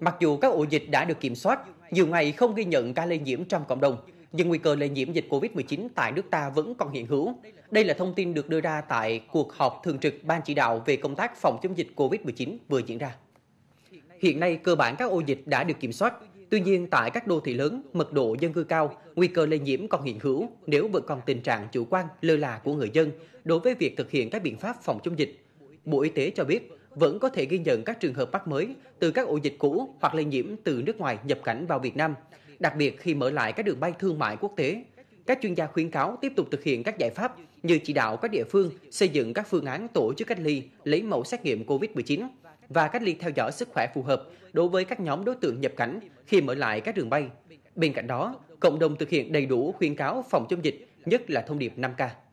Mặc dù các ổ dịch đã được kiểm soát, nhiều ngày không ghi nhận ca lây nhiễm trong cộng đồng, nhưng nguy cơ lây nhiễm dịch COVID-19 tại nước ta vẫn còn hiện hữu. Đây là thông tin được đưa ra tại cuộc họp thường trực Ban chỉ đạo về công tác phòng chống dịch COVID-19 vừa diễn ra. Hiện nay, cơ bản các ổ dịch đã được kiểm soát. Tuy nhiên, tại các đô thị lớn, mật độ dân cư cao, nguy cơ lây nhiễm còn hiện hữu nếu vẫn còn tình trạng chủ quan, lơ là của người dân đối với việc thực hiện các biện pháp phòng chống dịch Bộ Y tế cho biết vẫn có thể ghi nhận các trường hợp mắc mới từ các ổ dịch cũ hoặc lây nhiễm từ nước ngoài nhập cảnh vào Việt Nam, đặc biệt khi mở lại các đường bay thương mại quốc tế. Các chuyên gia khuyến cáo tiếp tục thực hiện các giải pháp như chỉ đạo các địa phương xây dựng các phương án tổ chức cách ly, lấy mẫu xét nghiệm COVID-19 và cách ly theo dõi sức khỏe phù hợp đối với các nhóm đối tượng nhập cảnh khi mở lại các đường bay. Bên cạnh đó, cộng đồng thực hiện đầy đủ khuyến cáo phòng chống dịch, nhất là thông điệp 5K.